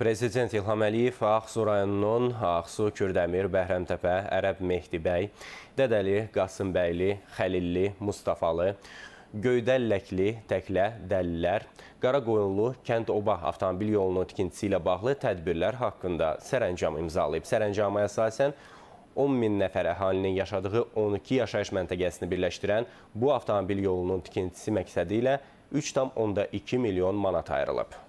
Prezident İlham Əliyev Ağsu rayonunun Ağsu, Kürdəmir, Bəhrəmtəpə, Ərəb Mehdibəy, Dədəli, Qasımbəyli, Xəlilli, Mustafalı, Göydəlləkli, Təklə, Dəllər, Qaraqoyunlu, Kənd-Oba avtomobil yolunun tikintisi ilə bağlı tədbirlər haqqında sərəncam imzalayıb. Sərəncama əsasən 10 min nəfər əhalinin yaşadığı 12 yaşayış məntəqəsini birləşdirən bu avtomobil yolunun tikintisi məqsədi ilə 3,2 milyon manat ayrılıb.